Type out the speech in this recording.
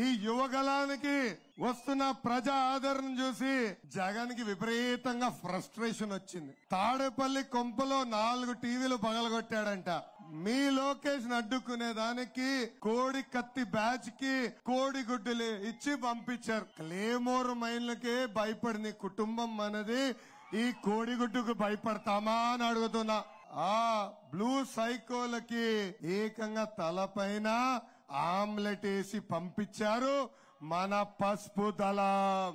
ఈ యువగలానికి వస్తున్న ప్రజా ఆదరణ చూసి జగన్కి విపరీతంగా ఫ్రస్ట్రేషన్ వచ్చింది తాడేపల్లి కొంపలో నాలుగు టీవీలు పగలగొట్టాడంట మీ లోకేష్ అడ్డుకునే దానికి కోడి కత్తి బ్యాచ్ కి కోడి గుడ్డులు ఇచ్చి పంపించారు క్లేమోర్ మైన్లకే భయపడింది కుటుంబం అనేది ఈ కోడిగుడ్డుకు భయపడతామా అని అడుగుతున్నా ఆ బ్లూ సైకోలకి ఏకంగా తలపైన ఆమ్లెట్ వేసి పంపించారు మన పసుపు దళం